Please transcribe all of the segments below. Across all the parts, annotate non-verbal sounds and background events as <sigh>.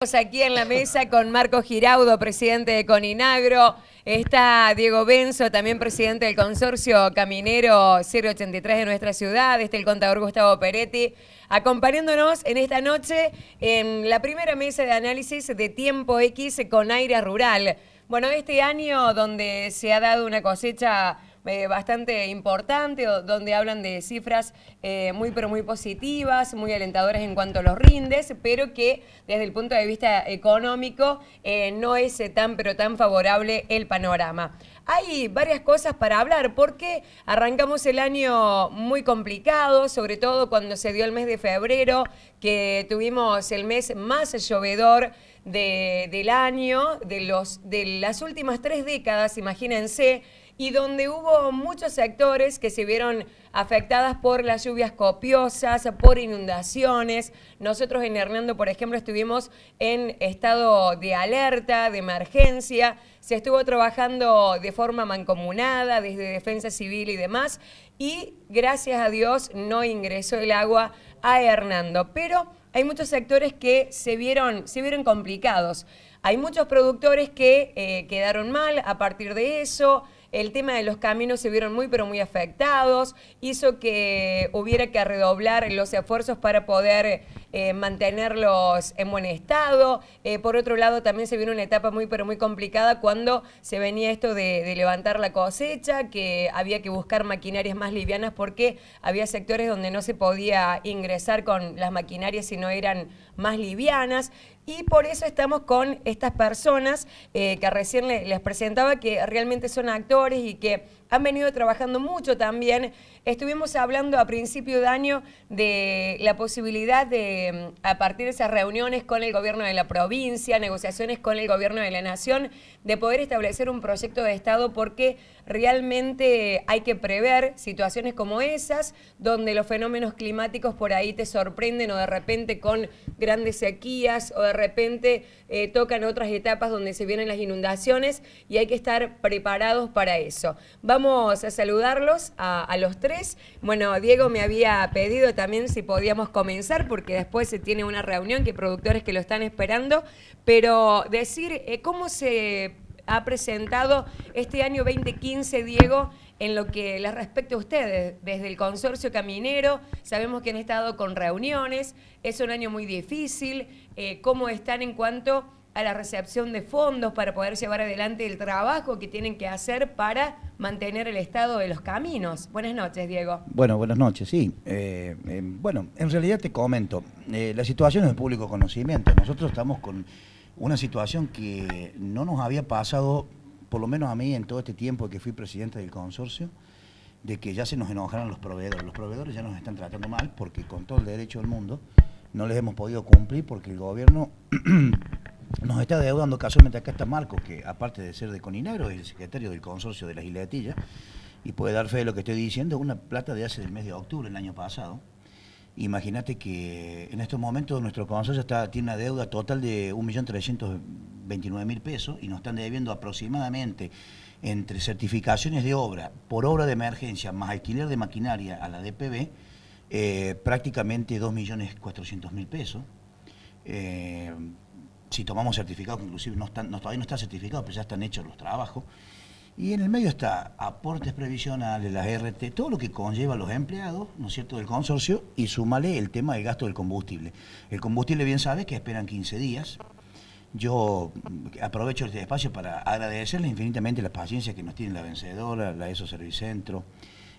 Estamos aquí en la mesa con Marco Giraudo, presidente de Coninagro. Está Diego Benzo, también presidente del consorcio Caminero 083 de nuestra ciudad. Está el contador Gustavo Peretti, acompañándonos en esta noche en la primera mesa de análisis de Tiempo X con aire rural. Bueno, este año donde se ha dado una cosecha eh, bastante importante, donde hablan de cifras eh, muy pero muy positivas, muy alentadoras en cuanto a los rindes, pero que desde el punto de vista económico eh, no es tan pero tan favorable el panorama. Hay varias cosas para hablar porque arrancamos el año muy complicado, sobre todo cuando se dio el mes de febrero, que tuvimos el mes más llovedor del año, de, los, de las últimas tres décadas, imagínense y donde hubo muchos sectores que se vieron afectadas por las lluvias copiosas, por inundaciones. Nosotros en Hernando, por ejemplo, estuvimos en estado de alerta, de emergencia, se estuvo trabajando de forma mancomunada, desde defensa civil y demás, y gracias a Dios no ingresó el agua a Hernando, pero hay muchos sectores que se vieron, se vieron complicados. Hay muchos productores que eh, quedaron mal a partir de eso, el tema de los caminos se vieron muy pero muy afectados, hizo que hubiera que redoblar los esfuerzos para poder eh, mantenerlos en buen estado. Eh, por otro lado, también se vino una etapa muy pero muy complicada cuando se venía esto de levantar la cosecha, que había que buscar maquinarias más livianas porque había sectores donde no se podía ingresar con las maquinarias si no eran más livianas y por eso estamos con estas personas eh, que recién les presentaba, que realmente son actores y que han venido trabajando mucho también. Estuvimos hablando a principio de año de la posibilidad de, mm, a partir de esas reuniones con el gobierno de la provincia, negociaciones con el gobierno de la nación, de poder establecer un proyecto de Estado porque realmente hay que prever situaciones como esas, donde los fenómenos climáticos por ahí te sorprenden o de repente con grandes sequías o de repente eh, tocan otras etapas donde se vienen las inundaciones y hay que estar preparados para eso. Vamos a saludarlos a, los tres. Bueno, Diego me había pedido también si podíamos comenzar, porque después se tiene una reunión que productores que lo están esperando, pero decir eh, cómo se ha presentado este año 2015, Diego, en lo que les respecta a ustedes, desde el consorcio caminero, sabemos que han estado con reuniones, es un año muy difícil, eh, cómo están en cuanto a la recepción de fondos para poder llevar adelante el trabajo que tienen que hacer para mantener el estado de los caminos. Buenas noches, Diego. Bueno, buenas noches, sí. Eh, eh, bueno, en realidad te comento, eh, la situación es de público conocimiento. Nosotros estamos con una situación que no nos había pasado, por lo menos a mí en todo este tiempo que fui presidente del consorcio, de que ya se nos enojaran los proveedores. Los proveedores ya nos están tratando mal porque con todo el derecho del mundo no les hemos podido cumplir porque el gobierno <clears throat> nos está deudando casualmente acá está Marco, que aparte de ser de Coninagro, es el secretario del consorcio de las Islas de y puede dar fe de lo que estoy diciendo, una plata de hace el mes de octubre, el año pasado. Imagínate que en estos momentos nuestro consorcio está, tiene una deuda total de 1.329.000 pesos y nos están debiendo aproximadamente entre certificaciones de obra por obra de emergencia más alquiler de maquinaria a la DPB, eh, prácticamente 2.400.000 pesos. Eh, si tomamos certificados, inclusive no todavía no está certificado pero ya están hechos los trabajos. Y en el medio está aportes previsionales, las RT, todo lo que conlleva a los empleados, ¿no es cierto?, del consorcio, y súmale el tema del gasto del combustible. El combustible, bien sabes, que esperan 15 días. Yo aprovecho este espacio para agradecerles infinitamente la paciencia que nos tiene la vencedora, la ESO Servicentro,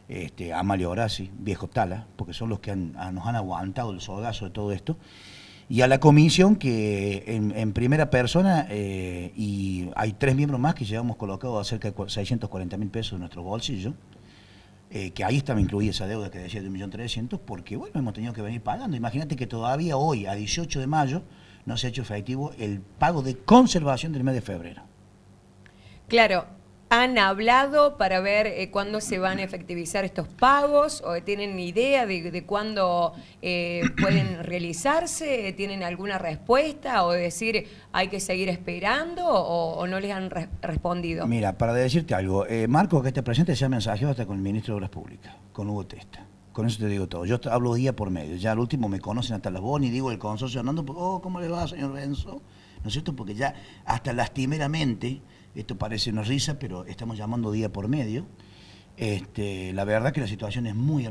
este, Amalia Horaci, Viejo Tala, porque son los que nos han aguantado el sodazo de todo esto y a la comisión que en, primera persona, eh, y hay tres miembros más que llevamos colocado cerca de 640 mil pesos en nuestro bolsillo, eh, que ahí estaba incluida esa deuda que decía de 1.300.000, porque bueno, hemos tenido que venir pagando. Imagínate que todavía hoy, a 18 de mayo, no se ha hecho efectivo el pago de conservación del mes de febrero. Claro, ¿Han hablado para ver eh, cuándo se van a efectivizar estos pagos? ¿O tienen idea de, cuándo eh, pueden <clears throat> realizarse? ¿Tienen alguna respuesta? ¿O decir hay que seguir esperando? ¿O, no les han respondido? Mira, para decirte algo, eh, Marco, que esté presente, ya mensaje hasta con el ministro de Obras Públicas, con Hugo Testa. Con eso te digo todo. Yo hablo día por medio. Ya al último me conocen hasta las voz y digo el consorcio andando, oh, ¿cómo le va, señor Benzo? ¿No es cierto? Porque ya hasta lastimeramente esto parece una risa, pero estamos llamando día por medio. Este, la verdad que la situación es muy,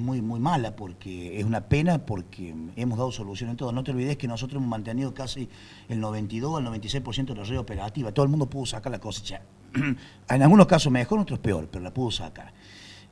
muy, muy mala porque es una pena porque hemos dado solución en todo. No te olvides que nosotros hemos mantenido casi el 92 al 96% de la red operativa. Todo el mundo pudo sacar la cosecha. <clears throat> en algunos casos mejor, en otros peor, pero la pudo sacar.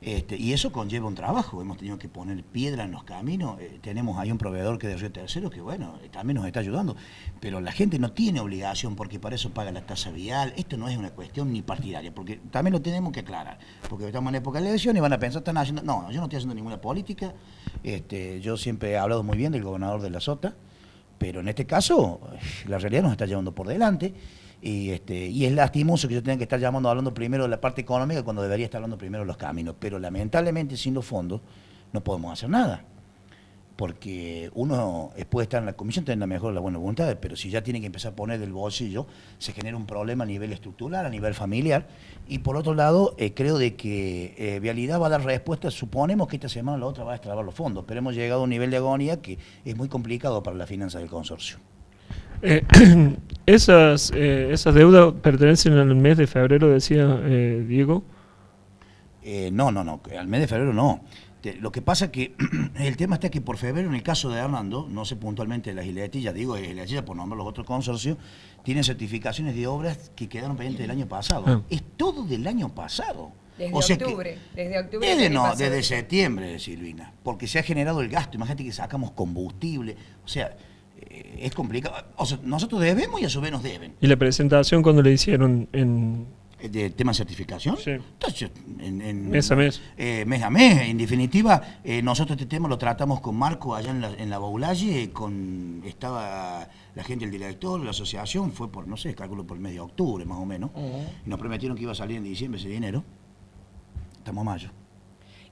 Este, y eso conlleva un trabajo, hemos tenido que poner piedra en los caminos, eh, tenemos ahí un proveedor que es de Río Tercero que bueno, eh, también nos está ayudando, pero la gente no tiene obligación porque para eso paga la tasa vial, esto no es una cuestión ni partidaria, porque también lo tenemos que aclarar, porque estamos en época de elecciones y van a pensar, están haciendo, no, yo no estoy haciendo ninguna política, este, yo siempre he hablado muy bien del gobernador de la Sota, pero en este caso, la realidad nos está llevando por delante. Este, y, es lastimoso que yo tenga que estar llamando hablando primero de la parte económica cuando debería estar hablando primero de los caminos. Pero lamentablemente, sin los fondos, no podemos hacer nada porque uno puede estar en la comisión, teniendo mejor la buena voluntad, pero si ya tiene que empezar a poner del bolsillo, se genera un problema a nivel estructural, a nivel familiar. Y por otro lado, eh, creo de que eh, Vialidad va a dar respuesta, suponemos que esta semana o la otra va a extrabar los fondos, pero hemos llegado a un nivel de agonía que es muy complicado para la finanza del consorcio. Eh, <clears throat> esas, esas deudas pertenecen al mes de febrero, decía Diego. no, no, no, al mes de febrero no. Este, lo que pasa que <clears throat> el tema está que por febrero, en el caso de Hernando, no sé puntualmente las isletillas, digo giletilla por nombrar los otros consorcios, tienen certificaciones de obras que quedaron pendientes del año pasado. Ah. Es todo del año pasado. Desde octubre, desde octubre. Desde, septiembre, Silvina, porque se ha generado el gasto. Imagínate que sacamos combustible, o sea, eh, es complicado. O sea, nosotros debemos y a su vez nos deben. ¿Y la presentación cuando le hicieron en ¿El eh, tema certificación. Sí. Entonces, en, mes a mes. Eh, mes a mes. En definitiva, eh, nosotros este tema lo tratamos con Marco allá en la, en con, estaba la gente, el director, la asociación, fue por, no sé, cálculo por el mes de octubre más o menos. y nos prometieron que iba a salir en diciembre ese dinero. Estamos a mayo.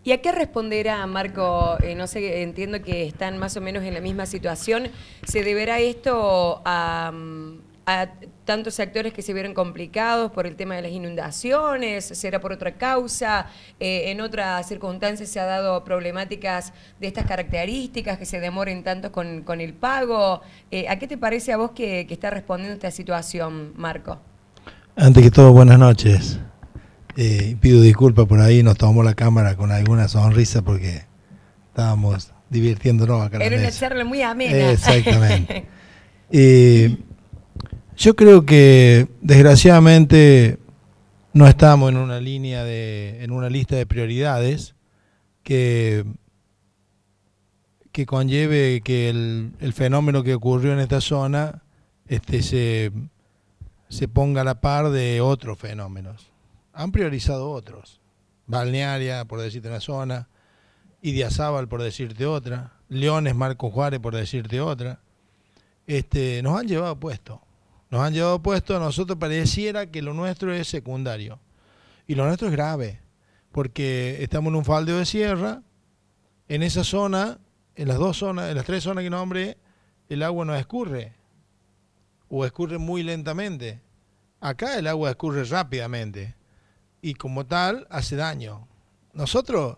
¿Y a qué responderá, Marco? no sé, entiendo que están más o menos en la misma situación. ¿Se deberá esto a... Mm, a tantos actores que se vieron complicados por el tema de las inundaciones, será por otra causa, eh, en otras circunstancias se ha dado problemáticas de estas características que se demoren tanto con, el pago. Eh, ¿A qué te parece a vos que, está respondiendo esta situación, Marco? Antes que todo, buenas noches. Eh, pido disculpas por ahí, nos tomó la cámara con alguna sonrisa porque estábamos divirtiéndonos acá. Era una charla muy amena. Exactamente. <laughs> Yo creo que desgraciadamente no estamos en una línea de, en una lista de prioridades que, que conlleve que el, fenómeno que ocurrió en esta zona este, se, se ponga a la par de otros fenómenos. Han priorizado otros. Balnearia, por decirte una zona, Idiazábal, por decirte otra, Leones, Marco Juárez, por decirte otra. Este, nos han llevado puesto. Nos han llevado puesto a nosotros, pareciera que lo nuestro es secundario. Y lo nuestro es grave, porque estamos en un faldeo de sierra, en esa zona, en las dos zonas, en las tres zonas que nombré, el agua no escurre, o escurre muy lentamente. Acá el agua escurre rápidamente, y como tal hace daño. Nosotros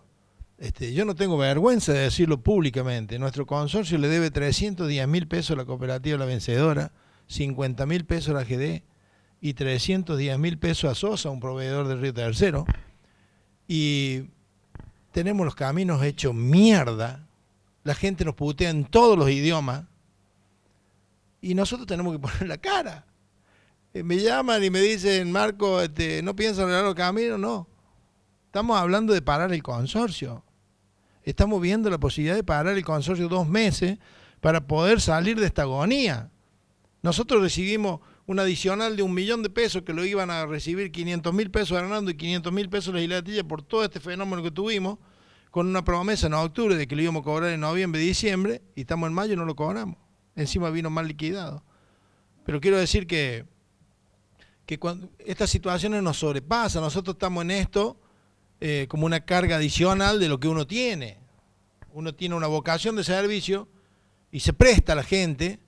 este, yo no tengo vergüenza de decirlo públicamente. Nuestro consorcio le debe 310 mil pesos a la cooperativa La Vencedora. 50 mil pesos a la GD y 310 mil pesos a Sosa, un proveedor de Río Tercero. Y tenemos los caminos hechos mierda. La gente nos putea en todos los idiomas. Y nosotros tenemos que <laughs> poner la cara. Eh, me llaman y me dicen, Marco, este, ¿no piensas arreglar los caminos? No. Estamos hablando de parar el consorcio. Estamos viendo la posibilidad de parar el consorcio dos meses para poder salir de esta agonía. Nosotros recibimos un adicional de un millón de pesos que lo iban a recibir 500 mil pesos Hernando y 500 mil pesos la Tilla por todo este fenómeno que tuvimos, con una promesa en octubre de que lo íbamos a cobrar en noviembre, y diciembre, y estamos en mayo y no lo cobramos. Encima vino mal liquidado. Pero quiero decir que, que cuando estas situaciones nos sobrepasan, nosotros estamos en esto eh, como una carga adicional de lo que uno tiene. Uno tiene una vocación de servicio y se presta a la gente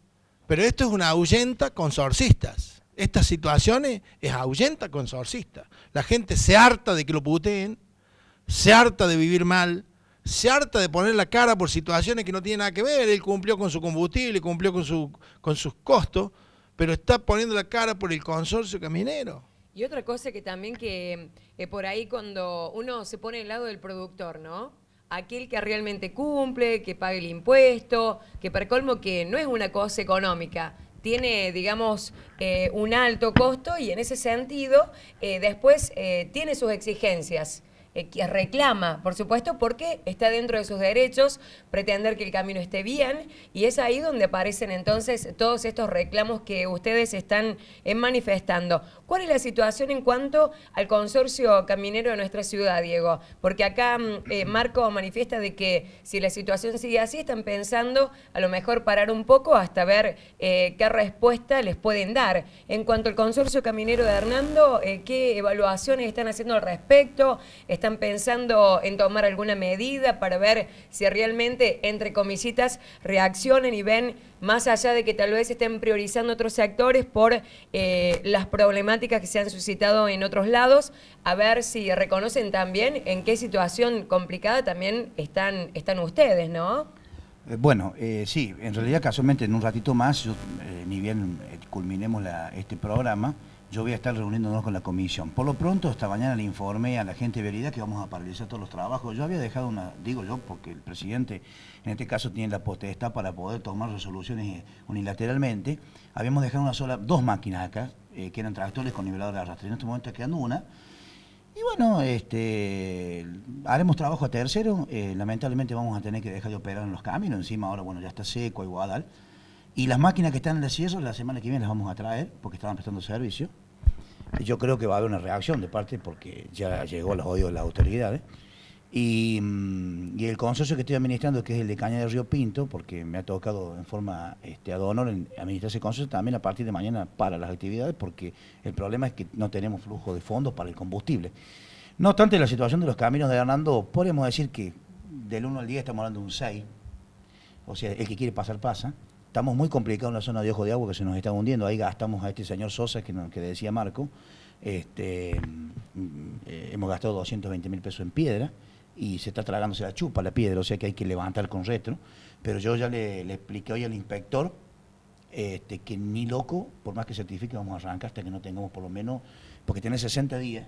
pero esto es una ahuyenta con Estas situaciones es ahuyenta consorcista, La gente se harta de que lo puteen, se harta de vivir mal, se harta de poner la cara por situaciones que no tienen nada que ver. Él cumplió con su combustible, cumplió con, su, con sus costos, pero está poniendo la cara por el consorcio caminero. Y otra cosa que también que, eh, por ahí cuando uno se pone al lado del productor, ¿no? aquel que realmente cumple, que pague el impuesto, que para colmo que no es una cosa económica, tiene, digamos, eh, un alto costo y en ese sentido eh, después eh, tiene sus exigencias. Eh, que reclama, por supuesto, porque está dentro de sus derechos pretender que el camino esté bien y es ahí donde aparecen entonces todos estos reclamos que ustedes están eh, manifestando. ¿Cuál es la situación en cuanto al consorcio caminero de nuestra ciudad, Diego? Porque acá mm, eh, Marco manifiesta de que si la situación sigue así, están pensando a lo mejor parar un poco hasta ver qué respuesta les pueden dar. En cuanto al consorcio caminero de Hernando, ¿qué evaluaciones están haciendo al respecto? ¿Están ¿Están pensando en tomar alguna medida para ver si realmente entre comisitas reaccionen y ven, más allá de que tal vez estén priorizando otros sectores por eh, las problemáticas que se han suscitado en otros lados, a ver si reconocen también en qué situación complicada también están, están ustedes, ¿no? Eh, bueno, eh, sí, en realidad casualmente en un ratito más, yo, ni bien culminemos este programa, yo voy a estar reuniéndonos con la comisión. Por lo pronto, esta mañana le informé a la gente de Veridad que vamos a paralizar todos los trabajos. Yo había dejado una, digo yo, porque el presidente en este caso tiene la potestad para poder tomar resoluciones eh, unilateralmente, habíamos dejado una sola, dos máquinas acá, eh, que eran tractores con nivelador de arrastre. En este momento está quedando una. Y bueno, este, haremos trabajo a tercero. Eh, lamentablemente vamos a tener que dejar de operar en los caminos. Encima ahora, bueno, ya está seco, y guadal. Y las máquinas que están en el la semana que viene las vamos a traer porque estaban prestando servicio. Yo creo que va a haber una reacción de parte porque ya llegó los odios de las autoridades. Mm, y, el consorcio que estoy administrando, que es el de Caña de Río Pinto, porque me ha tocado en forma este, ad honor administrar ese consorcio también a partir de mañana para las actividades, porque el problema es que no tenemos flujo de fondos para el combustible. No obstante, la situación de los caminos de Hernando, podemos decir que del 1 al 10 estamos hablando de un 6, o sea, el que quiere pasar pasa. Estamos muy complicados en la zona de Ojo de Agua que se nos está hundiendo. Ahí gastamos a este señor Sosa que, que decía Marco. Este, mm, mm, hemos gastado 220 mil pesos en piedra y se está tragándose la chupa la piedra, o sea que hay que levantar con retro. Pero yo ya le, expliqué hoy al inspector este, que ni loco, por más que certifique, vamos a arrancar hasta que no tengamos por lo menos, porque tiene 60 días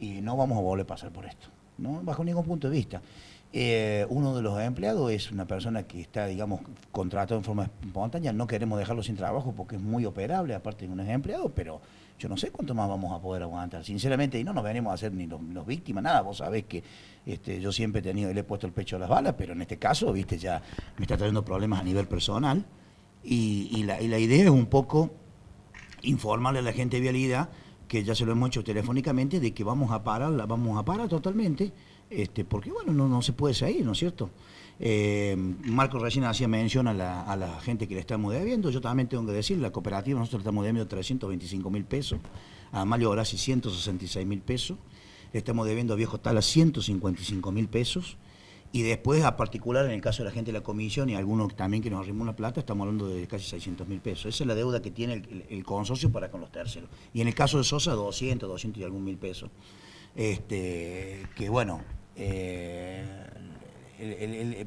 y no vamos a volver a pasar por esto, ¿no? bajo ningún punto de vista. Eh, uno de los empleados es una persona que está, digamos, contratado en forma espontánea. No queremos dejarlo sin trabajo porque es muy operable, aparte de un empleado pero yo no sé cuánto más vamos a poder aguantar. Sinceramente, y no nos venimos a hacer ni los, víctimas, nada. Vos sabés que este, yo siempre he tenido, le he puesto el pecho a las balas, pero en este caso, viste, ya me está trayendo problemas a nivel personal. Y, la, idea es un poco informarle a la gente de vialidad, que ya se lo hemos hecho telefónicamente, de que vamos a parar, vamos a parar totalmente este, porque bueno, no, no se puede seguir, ¿no es cierto? Eh, Marco recién hacía mención a la, gente que le estamos debiendo, yo también tengo que decir, la cooperativa nosotros estamos debiendo 325 mil pesos, a Mario Horaci 166 mil pesos, le estamos debiendo a Viejo Tala 155 mil pesos, y después a particular en el caso de la gente de la comisión y algunos también que nos arrimó una plata, estamos hablando de casi 600 mil pesos. Esa es la deuda que tiene el, consorcio para con los terceros. Y en el caso de Sosa, 200, 200 y algún mil pesos. Este, que bueno, eh,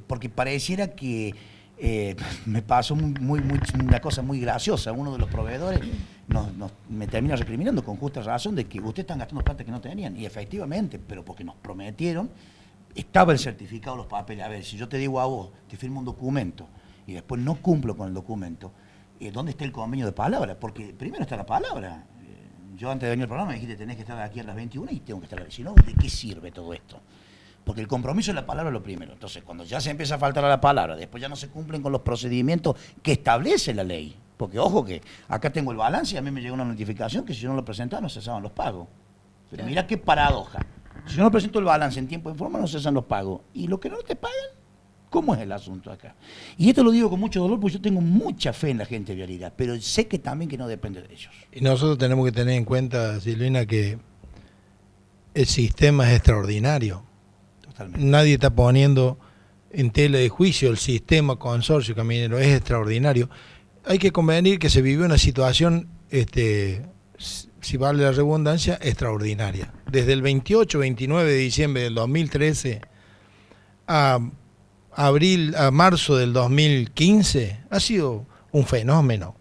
porque pareciera que eh, me pasó una cosa muy graciosa. Uno de los proveedores me termina recriminando con justa razón de que ustedes están gastando plata que no tenían. Y efectivamente, pero porque nos prometieron, estaba el certificado, los papeles. A ver, si yo te digo a vos, te firmo un documento y después no cumplo con el documento, eh, ¿dónde está el convenio de palabra? Porque primero está la palabra. yo antes de venir al programa me dijiste, tenés que estar aquí a las 21 y tengo que estar aquí si no ¿De qué sirve todo esto? Porque el compromiso es la palabra lo primero. Entonces, cuando ya se empieza a faltar a la palabra, después ya no se cumplen con los procedimientos que establece la ley. Porque ojo que acá tengo el balance y a mí me llegó una notificación que si yo no lo presentaba no cesaban los pagos. Pero mira qué paradoja. Si yo no presento el balance en tiempo y forma no cesan los pagos. Y lo que no te pagan, ¿cómo es el asunto acá? Y esto lo digo con mucho dolor porque yo tengo mucha fe en la gente de vialidad, pero sé que también que no depende de ellos. Y nosotros tenemos que tener en cuenta, Silvina, que el sistema es extraordinario Nadie está poniendo en tela de juicio el sistema consorcio caminero, es extraordinario. Hay que convenir que se vivió una situación, este, si vale la redundancia, extraordinaria. Desde el 28-29 de diciembre del 2013 a abril, a marzo del 2015, ha sido un fenómeno.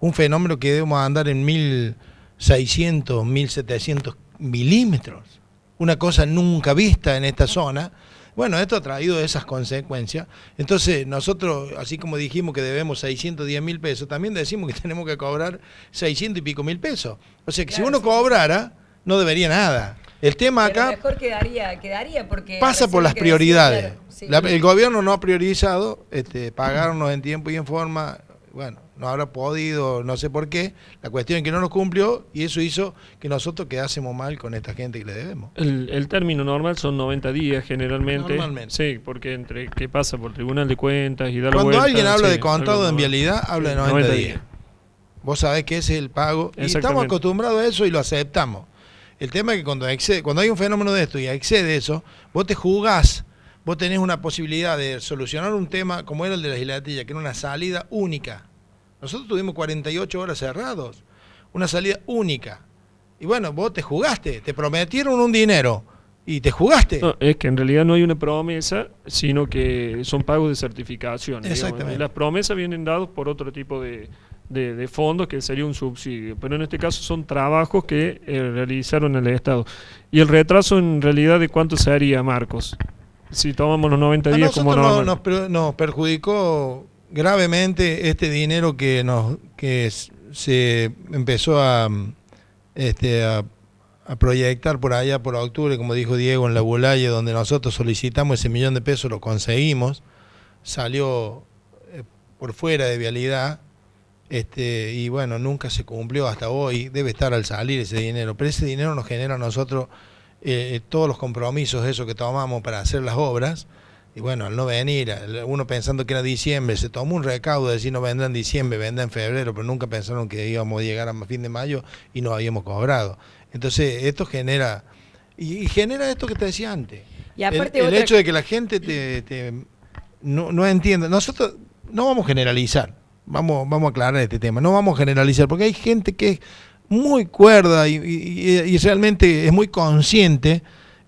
Un fenómeno que debemos andar en 1600, 1700 milímetros una cosa nunca vista en esta zona. Bueno, esto ha traído esas consecuencias. Entonces, nosotros, así como dijimos que debemos 610 mil pesos, también decimos que <laughs> tenemos que cobrar 600 y pico mil pesos. O sea, que si uno cobrara, no debería nada. El tema acá... Pasa por las prioridades. el gobierno no ha priorizado este, pagarnos en tiempo y en forma. Bueno, no habrá podido, no sé por qué. La cuestión es que no nos cumplió y eso hizo que nosotros quedásemos mal con esta gente que le debemos. El, término normal son 90 días generalmente. Normalmente. Sí, porque entre qué pasa por Tribunal de Cuentas y dar Cuando alguien habla de contado en vialidad, habla de 90, días. Vos sabés que ese es el pago y estamos acostumbrados a eso y lo aceptamos. El tema es que cuando, excede, cuando hay un fenómeno de esto y excede eso, vos te jugás vos tenés una posibilidad de solucionar un tema como era el de la hilatillas, que era una salida única nosotros tuvimos 48 horas cerrados, una salida única. Y bueno, vos te jugaste, te prometieron un dinero y te jugaste. No, es que en realidad no hay una promesa, sino que son pagos de certificación. Exactamente. las promesas vienen dados por otro tipo de, fondos que sería un subsidio, pero en este caso son trabajos que eh, realizaron el Estado. ¿Y el retraso en realidad de cuánto se haría, Marcos? Si tomamos los 90 días como normal. no, nos perjudicó gravemente este dinero que nos que se empezó este, a, a, proyectar por allá por octubre, como dijo Diego en la Bulaye donde nosotros solicitamos ese millón de pesos, lo conseguimos, salió eh, por fuera de vialidad, este, y bueno, nunca se cumplió hasta hoy, debe estar al salir ese dinero, pero ese dinero nos genera a nosotros eh, eh, todos los compromisos, eso que tomamos para hacer las obras, y bueno, al no venir, uno pensando que era diciembre, se tomó un recaudo de decir no vendrá en diciembre, vendrá en febrero, pero nunca pensaron que íbamos a llegar a fin de mayo y no habíamos cobrado. Entonces, esto genera, y, genera esto que te decía antes. el, hecho de que la gente te, no, no entienda. Nosotros no vamos a generalizar, vamos, vamos a aclarar este tema, no vamos a generalizar, porque hay gente que es muy cuerda y realmente es muy consciente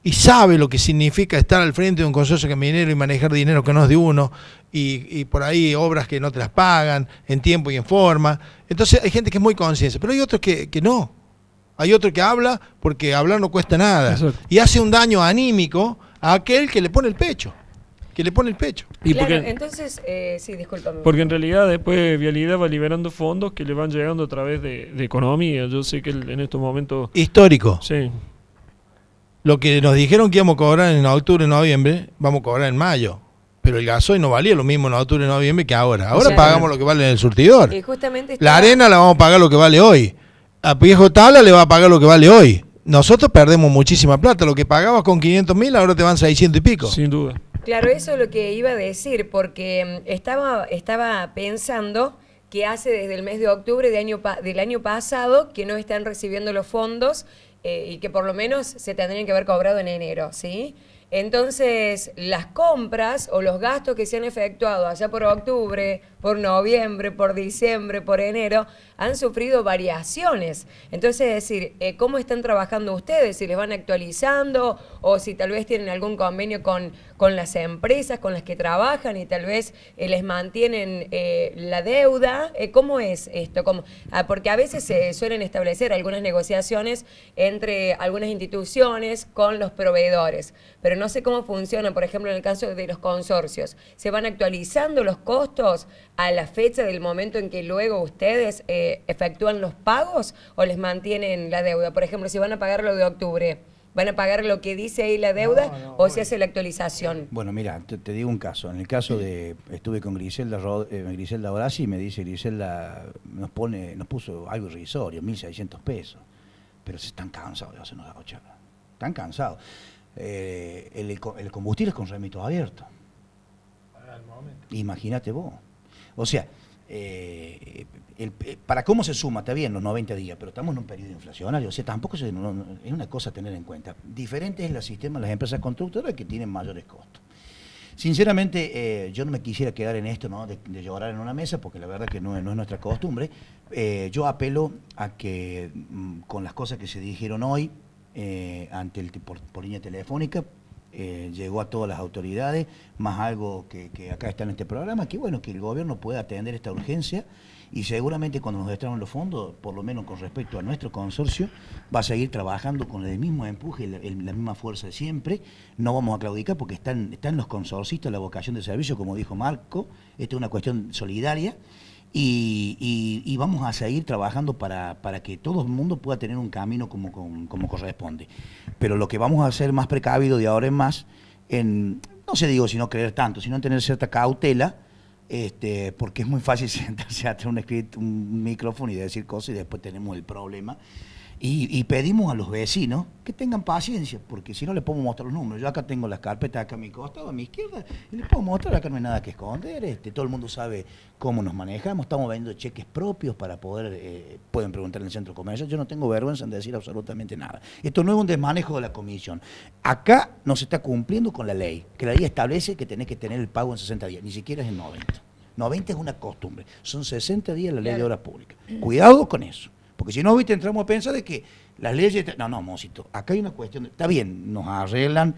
y sabe lo que significa estar al frente de un consorcio que minero y manejar dinero que no es de uno, y, por ahí obras que no te las pagan en tiempo y en forma. Entonces hay gente que es muy consciente, pero hay otros que, que, no. Hay otro que habla porque hablar no cuesta nada. Y hace un daño anímico a aquel que le pone el pecho que le pone el pecho. entonces, eh, sí, discúlpame. Porque en realidad después Vialidad va liberando fondos que le van llegando a través de, economía. Yo sé que en estos momentos... Histórico. Sí. Lo que nos dijeron que íbamos a cobrar en octubre, noviembre, vamos a cobrar en mayo. Pero el gasoil no valía lo mismo en octubre, noviembre que ahora. Ahora pagamos lo que vale en el surtidor. justamente la arena la vamos a pagar lo que vale hoy. A Piejo Tala le va a pagar lo que vale hoy. Nosotros perdemos muchísima plata. Lo que pagabas con 500 mil, ahora te van 600 y pico. Sin duda. Claro, eso es lo que iba a decir, porque mm, estaba, estaba pensando que hace desde el mes de octubre de año, del año pasado que no están recibiendo los fondos eh, y que por lo menos se tendrían que haber cobrado en enero, ¿sí? Entonces, las compras o los gastos que se han efectuado allá por octubre, por noviembre, por diciembre, por enero, han sufrido variaciones. Entonces, es decir, eh, ¿cómo están trabajando ustedes? ¿Si les van actualizando o si tal vez tienen algún convenio con, con las empresas con las que trabajan y tal vez eh, les mantienen eh, la deuda? ¿Cómo es esto? Ah, porque a veces se suelen establecer algunas negociaciones entre algunas instituciones con los proveedores, pero no sé cómo funciona, por ejemplo, en el caso de los consorcios. ¿Se van actualizando los costos? a la fecha del momento en que luego ustedes eh, efectúan los pagos o les mantienen la deuda? Por ejemplo, si van a pagar lo de octubre, ¿van a pagar lo que dice ahí la deuda o se hace la actualización? Bueno, mira, te, digo un caso. En el caso de, estuve con Griselda, eh, Griselda y me dice, Griselda nos, pone, nos puso algo irrisorio, 1.600 pesos. Pero se están cansados de hacernos la cochada. Están cansados. Eh, el, combustible es con remito abierto, Imagínate vos. O sea, eh, eh, para cómo se suma, está bien los 90 días, pero estamos en un periodo inflacionario, o sea, tampoco es, una cosa a tener en cuenta. Diferente es el sistema de las empresas constructoras que tienen mayores costos. Sinceramente, eh, yo no me quisiera quedar en esto, De, llorar en una mesa, porque la verdad que no, es nuestra costumbre. yo apelo a que mm, con las cosas que se dijeron hoy, ante el, por, línea telefónica, eh, llegó a todas las autoridades, más algo que, acá está en este programa, que bueno, que el gobierno pueda atender esta urgencia y seguramente cuando nos destraron los fondos, por lo menos con respecto a nuestro consorcio, va a seguir trabajando con el mismo empuje, la misma fuerza de siempre, no vamos a claudicar porque están, están los consorcistas, la vocación de servicio, como dijo Marco, esta es una cuestión solidaria y, y, vamos a seguir trabajando para, que todo el mundo pueda tener un camino como, como, corresponde. Pero lo que vamos a hacer más precavido de ahora en más, en, no se digo si no creer tanto, sino en tener cierta cautela, este, porque es muy fácil <laughs> sentarse a un, un micrófono y decir cosas y después tenemos el problema y, pedimos a los vecinos que tengan paciencia, porque si no les puedo mostrar los números. Yo acá tengo las carpetas acá a mi costado, a mi izquierda, y les puedo mostrar, acá no hay nada que esconder, este, todo el mundo sabe cómo nos manejamos, estamos vendiendo cheques propios para poder, eh, pueden preguntar en el centro comercial, yo no tengo vergüenza en decir absolutamente nada. Esto no es un desmanejo de la comisión. Acá no se está cumpliendo con la ley, que la ley establece que tenés que tener el pago en 60 días, ni siquiera es en 90. 90 es una costumbre, son 60 días la ley de obra pública, Cuidado con eso. Porque si no, viste, entramos a pensar de que las leyes... No, no, mocito, acá hay una cuestión... está bien, nos arreglan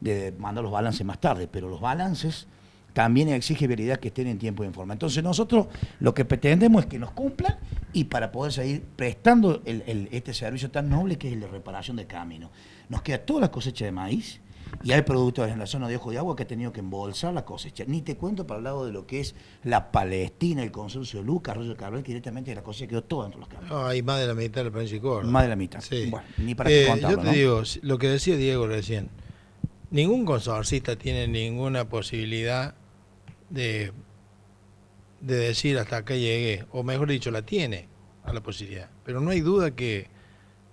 de mandar los balances más tarde, pero los balances también exige veridad que estén en tiempo y en forma. Entonces nosotros lo que pretendemos es que nos cumplan y para poder seguir prestando este servicio tan noble que es el de reparación de camino. Nos queda toda la cosecha de maíz, y hay productores en la zona de Ojo de Agua que han tenido que embolsar la cosecha. Ni te cuento para el lado de lo que es la Palestina, el consorcio Lucas, Roger Carvel, que directamente la cosecha quedó toda entre los campos. No, hay más de la mitad del la Más de la mitad. Sí. ni para que qué eh, Yo te digo, lo que decía Diego recién, ningún consorcista tiene ninguna posibilidad de, de decir hasta que llegué, o mejor dicho, la tiene a la posibilidad. Pero no hay duda que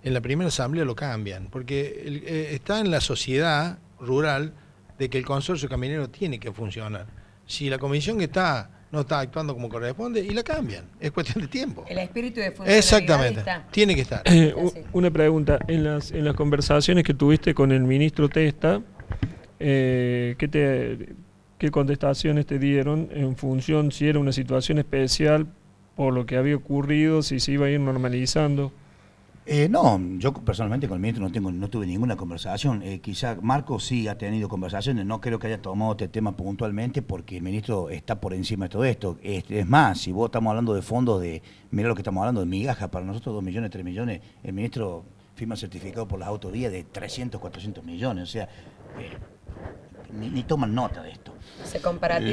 en la primera asamblea lo cambian, porque eh, está en la sociedad rural de que el consorcio caminero tiene que funcionar. Si la comisión que está no está actuando como corresponde y la cambian. Es cuestión de tiempo. El espíritu de Exactamente. Tiene que estar. Eh, una pregunta. En las, en las conversaciones que tuviste con el ministro Testa, eh, ¿qué, te, ¿qué contestaciones te dieron en función si era una situación especial por lo que había ocurrido, si se iba a ir normalizando? Eh, no, yo personalmente con el ministro no, tengo, no tuve ninguna conversación. Eh, quizá Marco sí ha tenido conversaciones, no creo que haya tomado este tema puntualmente porque el ministro está por encima de todo esto. Es, más, si vos estamos hablando de fondos de, mira lo que estamos hablando, de migajas, para nosotros 2 millones, 3 millones, el ministro firma certificado por las autoridades de 300, 400 millones, o sea... Eh, ni, toman nota de esto.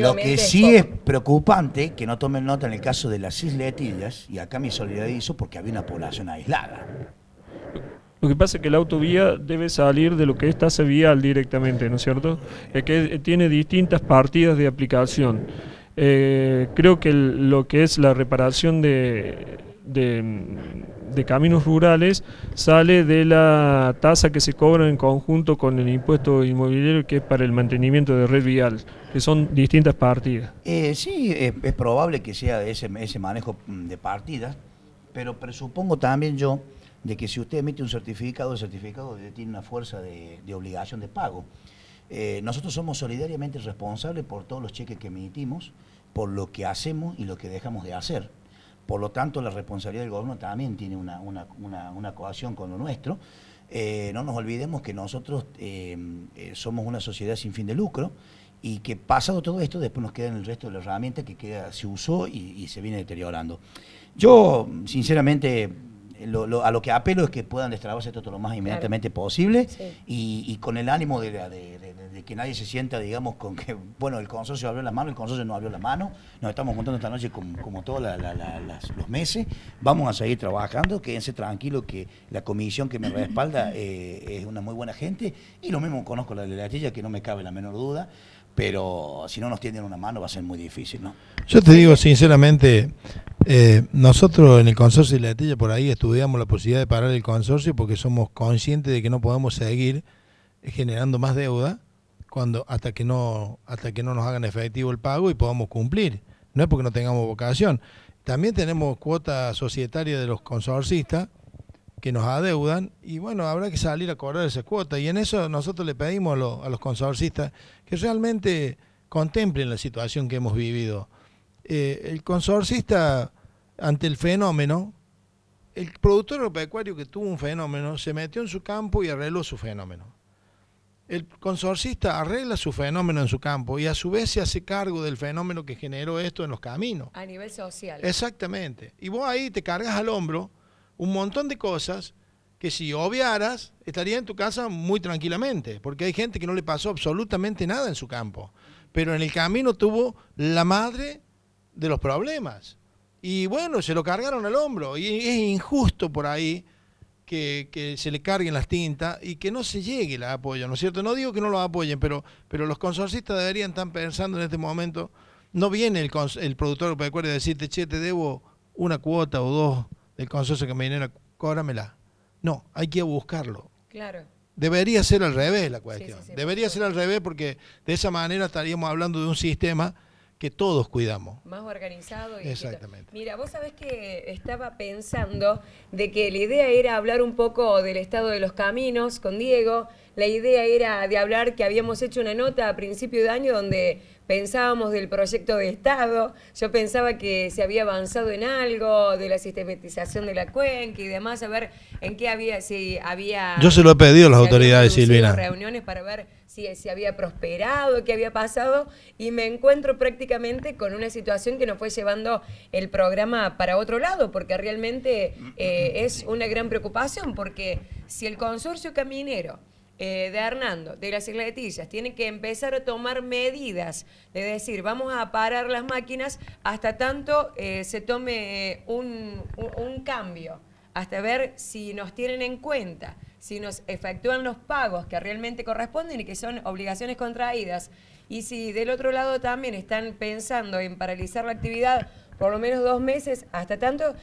Lo que sí es, preocupante que no tomen nota en el caso de las Isletillas, y acá me hizo porque había una población aislada. Lo que pasa es que la autovía debe salir de lo que es tasa vial directamente, ¿no es cierto? Es que tiene distintas partidas de aplicación. Eh, creo que lo que es la reparación de de caminos rurales sale de la tasa que se cobra en conjunto con el impuesto inmobiliario que es para el mantenimiento de red vial, que son distintas partidas. Eh, sí, es, probable que sea ese, ese manejo mm, de partidas, pero presupongo también yo de que si usted emite un certificado, el certificado tiene una fuerza de, obligación de pago. Eh, nosotros somos solidariamente responsables por todos los cheques que emitimos, por lo que hacemos y lo que dejamos de hacer. Por lo tanto, la responsabilidad del gobierno también tiene una, una, coacción con lo nuestro. Eh, no nos olvidemos que nosotros eh, eh, somos una sociedad sin fin de lucro y que pasado todo esto, después nos quedan el resto de la herramienta que queda, se usó y se viene deteriorando. Yo, sinceramente, a lo que apelo es que puedan destrabarse todo lo más inmediatamente posible y, con el ánimo de, que nadie se sienta, digamos, con que, bueno, el consorcio abrió la mano, el consorcio no abrió la mano, nos estamos juntando esta noche como, todos los meses, vamos a seguir trabajando, quédense tranquilos que la comisión que me respalda eh, es una muy buena gente y lo mismo conozco la de la que no me cabe la menor duda pero si no nos tienden una mano va a ser muy difícil, ¿no? Yo te digo sinceramente, eh, nosotros en el consorcio de la Tilla por ahí estudiamos la posibilidad de parar el consorcio porque somos conscientes de que no podemos seguir generando más deuda cuando hasta que no hasta que no nos hagan efectivo el pago y podamos cumplir. No es porque no tengamos vocación. También tenemos cuota societaria de los consorcistas que nos adeudan y bueno, habrá que salir a cobrar esa cuota. Y en eso nosotros le pedimos a, los consorcistas que realmente contemplen la situación que hemos vivido. Eh, el consorcista, ante el fenómeno, el productor agropecuario que tuvo un fenómeno se metió en su campo y arregló su fenómeno. El consorcista arregla su fenómeno en su campo y a su vez se hace cargo del fenómeno que generó esto en los caminos. A nivel social. Exactamente. Y vos ahí te cargas al hombro un montón de cosas que si obviaras, estaría en tu casa muy tranquilamente, porque hay gente que no le pasó absolutamente nada en su campo, pero en el camino tuvo la madre de los problemas. Y bueno, se lo cargaron al hombro, y es injusto por ahí que, se le carguen las tintas y que no se llegue la apoyo, ¿no es cierto? No digo que no lo apoyen, pero, pero los consorcistas deberían estar pensando en este momento, no viene el, el productor pecuario a decirte, che, te debo una cuota o dos del consenso que me a cóbramela. No, hay que buscarlo. Claro. Debería ser al revés la cuestión. Debería ser al revés porque de esa manera estaríamos hablando de un sistema que todos cuidamos. Más organizado. Y Exactamente. Mira, vos sabés que estaba pensando de que la idea era hablar un poco del estado de los caminos con Diego, la idea era de hablar que habíamos hecho una nota a principio de año donde pensábamos del proyecto de Estado, yo pensaba que se había avanzado en algo, de la sistematización de la cuenca y demás, a ver en qué había, si había... Yo se lo he pedido a las autoridades, Silvina. reuniones para ver si, si había prosperado, qué había pasado, y me encuentro prácticamente con una situación que nos fue llevando el programa para otro lado, porque realmente eh, es una gran preocupación, porque si el consorcio caminero eh, de Hernando, de las Tillas, tienen que empezar a tomar medidas, de decir, vamos a parar las máquinas hasta tanto eh, se tome eh, un, cambio, hasta ver si nos tienen en cuenta, si nos efectúan los pagos que realmente corresponden y que son obligaciones contraídas. Y si del otro lado también están pensando en paralizar la actividad por lo menos dos meses, hasta tanto,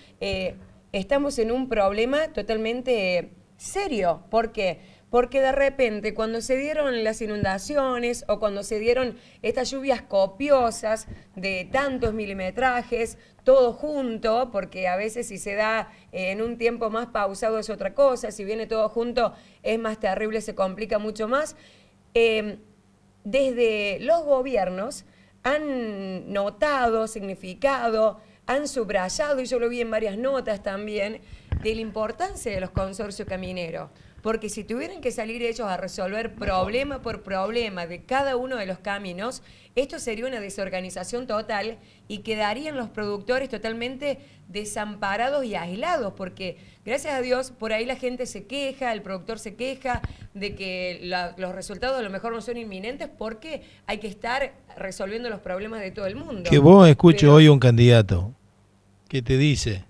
estamos en un problema totalmente serio. porque porque de repente cuando se dieron las inundaciones o cuando se dieron estas lluvias copiosas de tantos milimetrajes, todo junto, porque a veces si se da eh, en un tiempo más pausado es otra cosa, si viene todo junto es más terrible, se complica mucho más. Em, desde los gobiernos han notado, significado, han subrayado, y yo lo vi en varias notas también, de la importancia de los consorcios camineros porque si tuvieran que salir ellos a resolver problema por problema de cada uno de los caminos, esto sería una desorganización total y quedarían los productores totalmente desamparados y aislados, porque gracias a Dios por ahí la gente se queja, el productor se queja de que los resultados a lo mejor no son inminentes porque hay que estar resolviendo los problemas de todo el mundo. Que vos escuches hoy un candidato que te dice,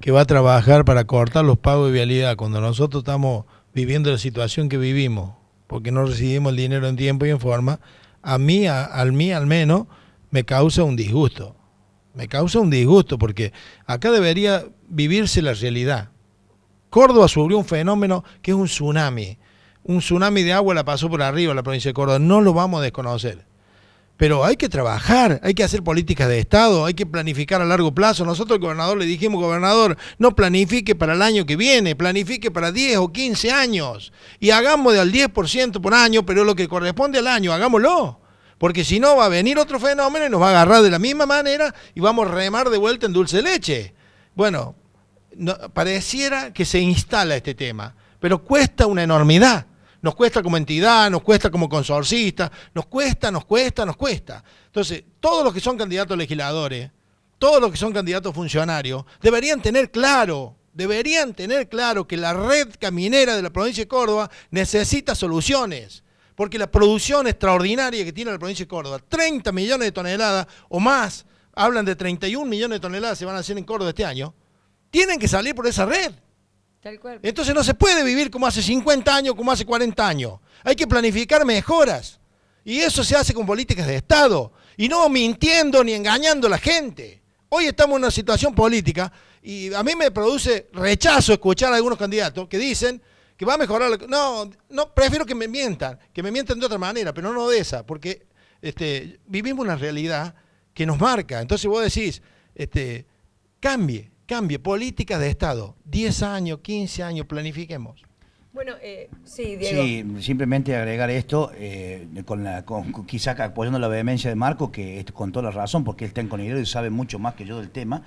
que va a trabajar para cortar los pagos de vialidad cuando nosotros estamos viviendo la situación que vivimos, porque no recibimos el dinero en tiempo y en forma, a mí, al mí al menos, me causa un disgusto. Me causa un disgusto porque acá debería vivirse la realidad. Córdoba sufrió un fenómeno que es un tsunami. Un tsunami de agua la pasó por arriba la provincia de Córdoba. No lo vamos a desconocer pero hay que trabajar, hay que hacer políticas de Estado, hay que planificar a largo plazo. Nosotros al gobernador le dijimos, gobernador, no planifique para el año que viene, planifique para 10 o 15 años y hagamos de al 10% por año, pero lo que corresponde al año, hagámoslo. Porque si no, va a venir otro fenómeno y nos va a agarrar de la misma manera y vamos a remar de vuelta en dulce leche. Bueno, pareciera que se instala este tema, pero cuesta una enormidad nos cuesta como entidad, nos cuesta como consorcista, nos cuesta, nos cuesta, nos cuesta. Entonces, todos los que son candidatos legisladores, todos los que son candidatos funcionarios, deberían tener claro, deberían tener claro que la red caminera de la provincia de Córdoba necesita soluciones porque la producción extraordinaria que tiene la provincia de Córdoba, 30 millones de toneladas o más, hablan de 31 millones de toneladas se van a hacer en Córdoba este año, tienen que salir por esa red. Entonces no se puede vivir como hace 50 años, como hace 40 años. Hay que planificar mejoras. Y eso se hace con políticas de Estado. Y no mintiendo ni engañando a la gente. Hoy estamos en una situación política y a mí me produce rechazo escuchar a algunos candidatos que dicen que va a mejorar. No, no, prefiero que me mientan, que me mientan de otra manera, pero no de esa, porque este, vivimos una realidad que nos marca. Entonces vos decís, este, cambie, Cambio, política de Estado, 10 años, 15 años, planifiquemos. Bueno, eh, sí, Diego. Sí, simplemente agregar esto, eh, con la, quizás apoyando la vehemencia de Marco, que con toda la razón, porque él está en Conidero y sabe mucho más que yo del tema.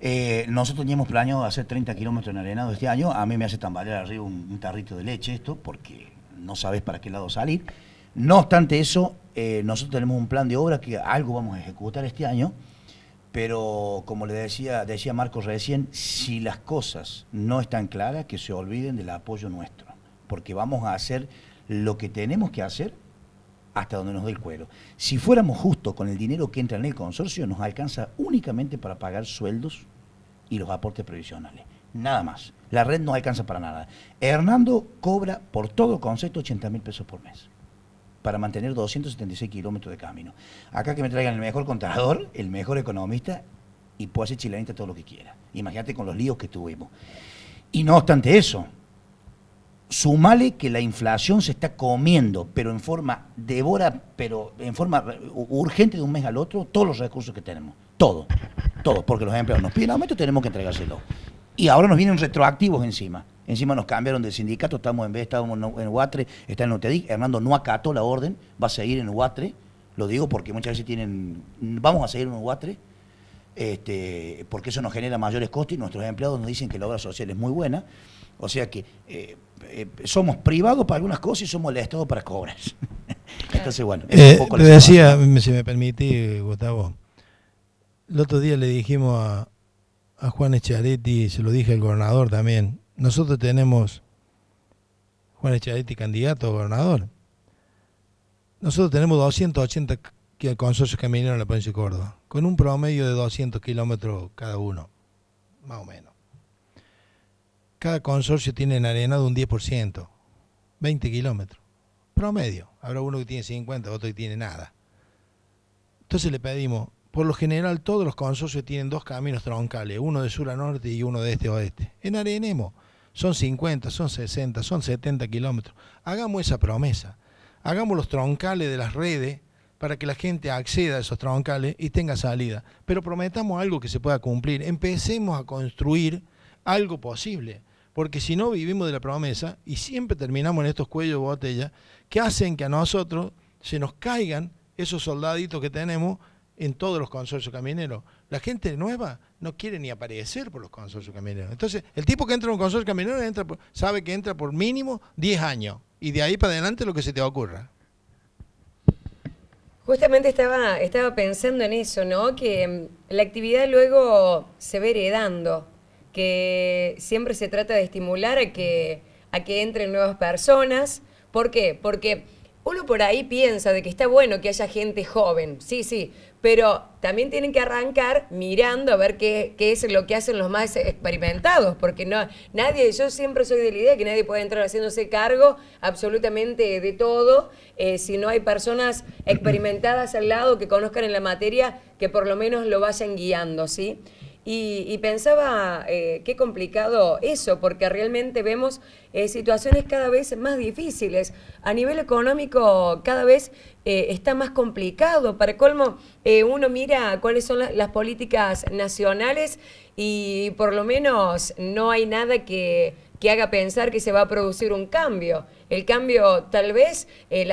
Eh, nosotros teníamos planeado hacer 30 kilómetros en arenado este año. A mí me hace tambalear arriba un, tarrito de leche esto, porque no sabes para qué lado salir. No obstante eso, eh, nosotros tenemos un plan de obra que algo vamos a ejecutar este año pero como le decía, decía Marcos recién, si las cosas no están claras, que se olviden del apoyo nuestro, porque vamos a hacer lo que tenemos que hacer hasta donde nos dé el cuero. Si fuéramos justos con el dinero que entra en el consorcio, nos alcanza únicamente para pagar sueldos y los aportes previsionales. Nada más. La red no alcanza para nada. Hernando cobra por todo concepto 80 mil pesos por mes para mantener 276 kilómetros de camino. Acá que me traigan el mejor contador, el mejor economista y puedo hacer chilenista todo lo que quiera. Imagínate con los líos que tuvimos. Y no obstante eso, sumale que la inflación se está comiendo, pero en forma devora, pero en forma urgente de un mes al otro, todos los recursos que tenemos. Todo, todo, porque los empleados nos piden aumento, tenemos que entregárselo. Y ahora nos vienen retroactivos encima encima nos cambiaron de sindicato, estamos en vez, estábamos en Huatre, está en Notedic, Hernando no acató la orden, va a seguir en Huatre, lo digo porque muchas veces tienen, vamos a seguir en UATRE, este, porque eso nos genera mayores costos y nuestros empleados nos dicen que la obra social es muy buena, o sea que eh, eh, somos privados para algunas cosas y somos el Estado para cobras. <laughs> Entonces, bueno, es eh, decía, si me permitís, Gustavo, el otro día le dijimos a, a Juan Echaretti, se lo dije al gobernador también, nosotros tenemos Juan Echadetti candidato a gobernador. Nosotros tenemos 280 consorcios vinieron en la provincia de Córdoba, con un promedio de 200 kilómetros cada uno, más o menos. Cada consorcio tiene en arenado un 10%, 20 kilómetros, promedio. Habrá uno que tiene 50, otro que tiene nada. Entonces le pedimos, por lo general todos los consorcios tienen dos caminos troncales, uno de sur a norte y uno de este a oeste. En arenemos son 50, son 60, son 70 kilómetros. Hagamos esa promesa. Hagamos los troncales de las redes para que la gente acceda a esos troncales y tenga salida. Pero prometamos algo que se pueda cumplir. Empecemos a construir algo posible. Porque si no vivimos de la promesa y siempre terminamos en estos cuellos de botella que hacen que a nosotros se nos caigan esos soldaditos que tenemos en todos los consorcios camineros. La gente nueva no quiere ni aparecer por los consorcios camioneros. Entonces, el tipo que entra en un consorcio camionero entra sabe que entra por mínimo 10 años. Y de ahí para adelante lo que se te ocurra. Justamente estaba, estaba pensando en eso, ¿no? Que mm, la actividad luego se ve heredando, que siempre se trata de estimular a que, a que entren nuevas personas. ¿Por qué? Porque uno por ahí piensa de que está bueno que haya gente joven, sí, sí, pero también tienen que arrancar mirando a ver qué, es lo que hacen los más experimentados, porque no nadie, yo siempre soy de la idea que nadie puede entrar haciéndose cargo absolutamente de todo, eh, si no hay personas experimentadas al lado que conozcan en la materia, que por lo menos lo vayan guiando, ¿sí? Y, pensaba eh, qué complicado eso, porque realmente vemos eh, situaciones cada vez más difíciles. A nivel económico cada vez eh, está más complicado. Para colmo, uno mira cuáles son las políticas nacionales y por lo menos no hay nada que, que haga pensar que se va a producir un cambio. El cambio, tal vez,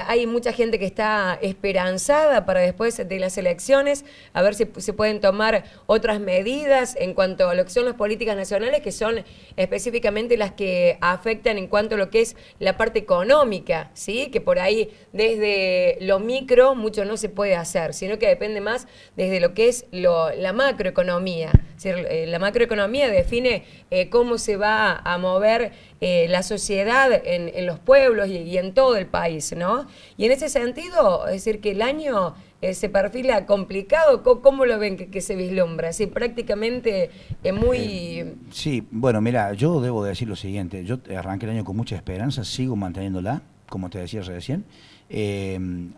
hay mucha gente que está esperanzada para después de las elecciones, a ver si se pueden tomar otras medidas en cuanto a lo que son las políticas nacionales, que son específicamente las que afectan en cuanto a lo que es la parte económica, ¿sí? Que por ahí, desde lo micro, mucho no se puede hacer, sino que depende más desde lo que es la macroeconomía. Eh, la macroeconomía define eh, cómo se va a mover eh, la sociedad en, los pueblos y, en todo el país, ¿no? Y en ese sentido, es decir, que el año eh, se perfila complicado, ¿cómo, lo ven que, se vislumbra? Así prácticamente es eh, muy... sí, bueno, mira, yo debo decir lo siguiente, yo arranqué el año con mucha esperanza, sigo manteniéndola, como te decía recién. en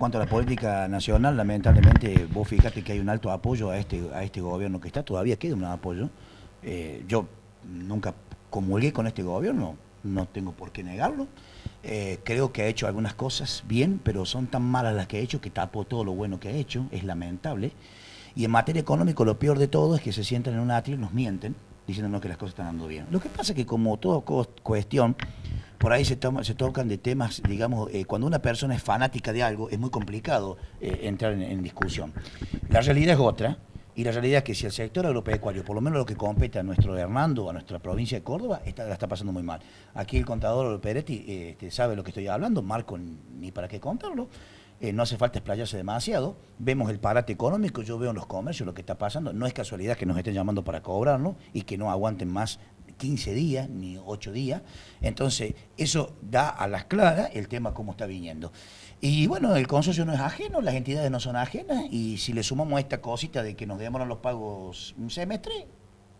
cuanto a la política nacional, lamentablemente vos fijate que hay un alto apoyo a este, a este gobierno que está, todavía queda un apoyo. yo nunca comulgué con este gobierno, no tengo por qué negarlo. Eh, creo que ha hecho algunas cosas bien, pero son tan malas las que ha hecho que tapó todo lo bueno que ha hecho, es lamentable. Y en materia económica lo peor de todo es que se sientan en un atril y nos mienten, diciéndonos que las cosas están andando bien. Lo que pasa es que como toda cuestión, por ahí se, tocan de temas, digamos, eh, cuando una persona es fanática de algo, es muy complicado eh, entrar en discusión. La realidad es otra, y la realidad es que si el sector agropecuario, por lo menos lo que compete a nuestro Hernando, a nuestra provincia de Córdoba, está, la está pasando muy mal. Aquí el contador Peretti sabe este, sabe lo que estoy hablando, Marco ni para qué comprarlo, eh, no hace falta explayarse demasiado. Vemos el parate económico, yo veo en los comercios lo que está pasando. No es casualidad que nos estén llamando para cobrarlo y que no aguanten más 15 días ni 8 días. Entonces, eso da a las claras el tema cómo está viniendo. Y bueno, el consorcio no es ajeno, las entidades no son ajenas, y si le sumamos esta cosita de que nos demoran los pagos un semestre,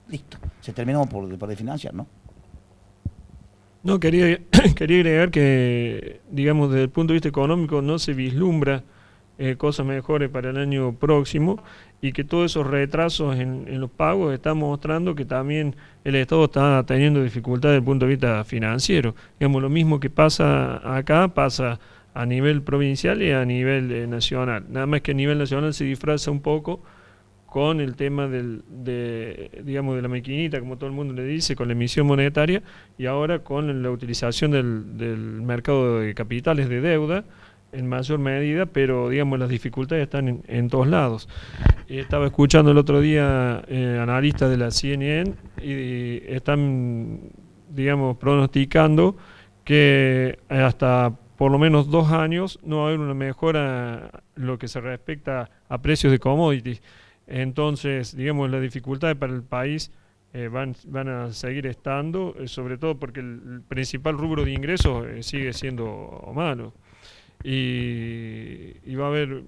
listo, se terminó por, por desfinanciar, ¿no? No, quería, <coughs> quería agregar que, digamos, desde el punto de vista económico no se vislumbra eh, cosas mejores para el año próximo y que todos esos retrasos en, en los pagos están mostrando que también el Estado está teniendo dificultades desde el punto de vista financiero. Digamos, lo mismo que pasa acá pasa a nivel provincial y a nivel eh, nacional. Nada más que a nivel nacional se disfraza un poco con el tema del, de, digamos, de la maquinita, como todo el mundo le dice, con la emisión monetaria y ahora con la utilización del, del mercado de capitales de deuda en mayor medida, pero digamos las dificultades están en, todos lados. Eh, estaba escuchando el otro día eh, analistas de la CNN y, y están, digamos, pronosticando que hasta por lo menos dos años no va a haber una mejora lo que se respecta a precios de commodities. Entonces, digamos, las dificultades para el país eh, van, van a seguir estando, eh, sobre todo porque el principal rubro de ingresos eh, sigue siendo malo. Y, va a haber,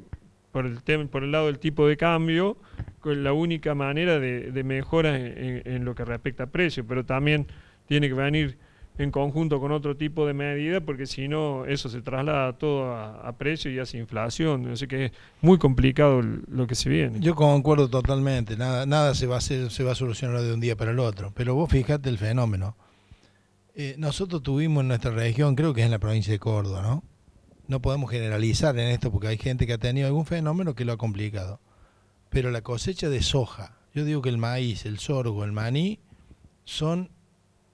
por el, tem por el lado del tipo de cambio, la única manera de, de mejora en lo que respecta a precios, pero también tiene que venir en conjunto con otro tipo de medida, porque si no, eso se traslada todo a, a precio y hace inflación. Así que es muy complicado lo que se viene. Yo concuerdo totalmente. Nada, nada se, va a se va a solucionar de un día para el otro. Pero vos fijate el fenómeno. Eh, nosotros tuvimos en nuestra región, creo que es en la provincia de Córdoba, ¿no? No podemos generalizar en esto porque hay gente que ha tenido algún fenómeno que lo ha complicado. Pero la cosecha de soja, yo digo que el maíz, el sorgo, el maní, son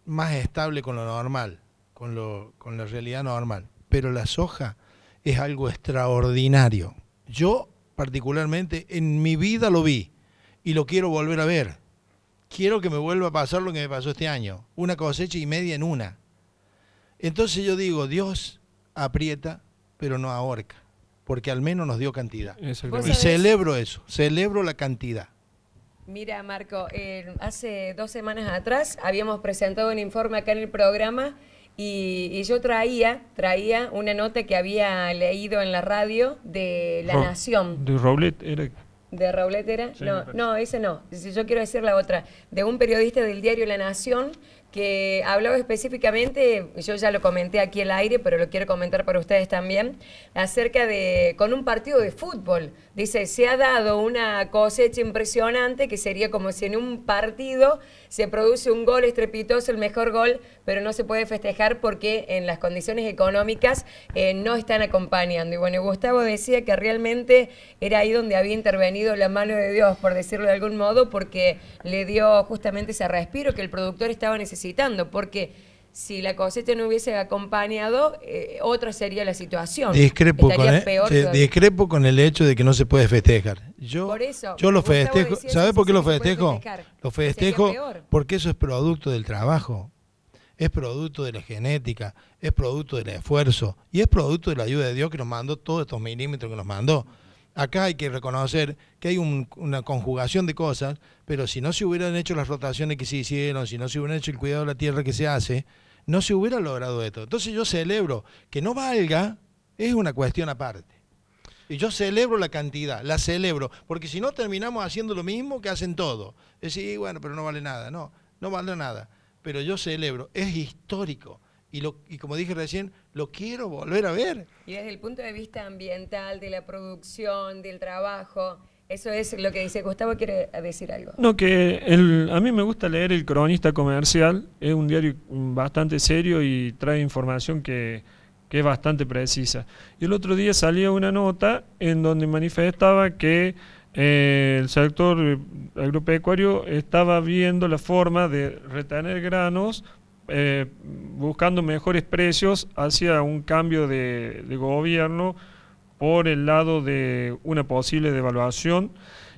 más estable con lo normal, con, lo, con la realidad normal. Pero la soja es algo extraordinario. Yo particularmente en mi vida lo vi y lo quiero volver a ver. Quiero que me vuelva a pasar lo que me pasó este año. Una cosecha y media en una. Entonces yo digo, Dios aprieta, pero no ahorca, porque al menos nos dio cantidad. Y celebro eso, celebro la cantidad. Mira, Marco, eh, hace dos semanas atrás habíamos presentado un informe acá en el programa y, yo traía, traía una nota que había leído en la radio de La Nación. De Roblet era. ¿De Roblet era? no, no, ese no. Yo quiero decir la otra. De un periodista del diario La Nación que hablaba específicamente, yo ya lo comenté aquí al aire, pero lo quiero comentar para ustedes también, acerca de, con un partido de fútbol. Dice, se ha dado una cosecha impresionante que sería como si en un partido se produce un gol estrepitoso, el mejor gol, pero no se puede festejar porque en las condiciones económicas eh, no están acompañando. Y bueno, Gustavo decía que realmente era ahí donde había intervenido la mano de Dios, por decirlo de algún modo, porque le dio justamente ese respiro que el productor estaba necesitando porque si la cosecha no hubiese acompañado, eh, otra sería la situación. Discrepo con, el hecho de que no se puede festejar. Yo, yo lo festejo. ¿Sabes por qué lo festejo? Lo festejo porque eso es producto del trabajo, es producto de la genética, es producto del esfuerzo y es producto de la ayuda de Dios que nos mandó todos estos milímetros que nos mandó. Acá hay que reconocer que hay una conjugación de cosas, pero si no se hubieran hecho las rotaciones que se hicieron, si no se hubieran hecho el cuidado de la tierra que se hace, no se hubiera logrado esto. Entonces yo celebro que no valga, es una cuestión aparte. Y yo celebro la cantidad, la celebro, porque si no terminamos haciendo lo mismo que hacen todos. Es decir, bueno, pero no vale nada, no, no vale nada. Pero yo celebro, es histórico y, lo, y como dije recién, lo quiero volver a ver. Y desde el punto de vista ambiental, de la producción, del trabajo, eso es lo que dice Gustavo, quiere decir algo. No, que el, a mí me gusta leer El Cronista Comercial, es un diario bastante serio y trae información que, es bastante precisa. Y el otro día salía una nota en donde manifestaba que eh, el sector agropecuario estaba viendo la forma de retener granos eh, buscando mejores precios hacia un cambio de, gobierno por el lado de una posible devaluación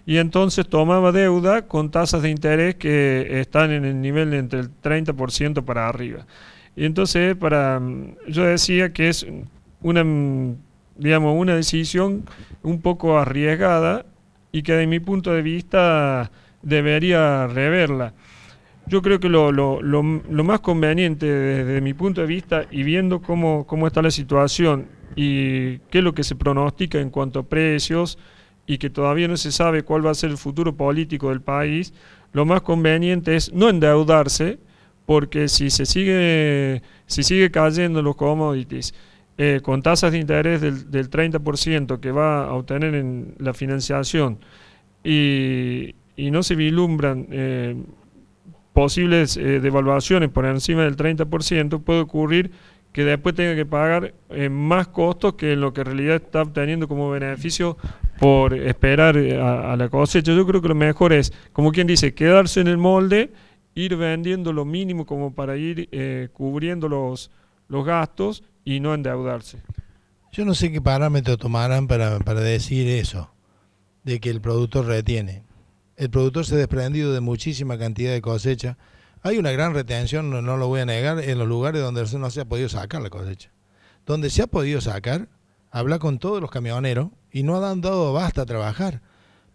y entonces tomaba deuda con tasas de interés que están en el nivel entre el 30% para arriba. Y entonces para mm, yo decía que es una mm, digamos una decisión un poco arriesgada y que de mi punto de vista debería reverla. Yo creo que lo, más conveniente desde mi punto de vista y viendo cómo, está la situación y qué es lo que se pronostica en cuanto a precios y que todavía no se sabe cuál va a ser el futuro político del país, lo más conveniente es no endeudarse porque si se sigue, si sigue cayendo los commodities eh, con tasas de interés del, del 30% que va a obtener en la financiación y, no se vislumbran... Eh, posibles eh, devaluaciones por encima del 30%, puede ocurrir que después tenga que pagar eh, más costos que lo que en realidad está obteniendo como beneficio por esperar eh, a, la cosecha. Yo creo que lo mejor es, como quien dice, quedarse en el molde, ir vendiendo lo mínimo como para ir cubriendo los, los gastos y no endeudarse. Yo no sé qué parámetro tomarán para, para decir eso, de que el producto retiene el productor se ha desprendido de muchísima cantidad de cosecha. Hay una gran retención, no, lo voy a negar, en los lugares donde no se ha podido sacar la cosecha. Donde se ha podido sacar, habla con todos los camioneros y no han dado basta a trabajar.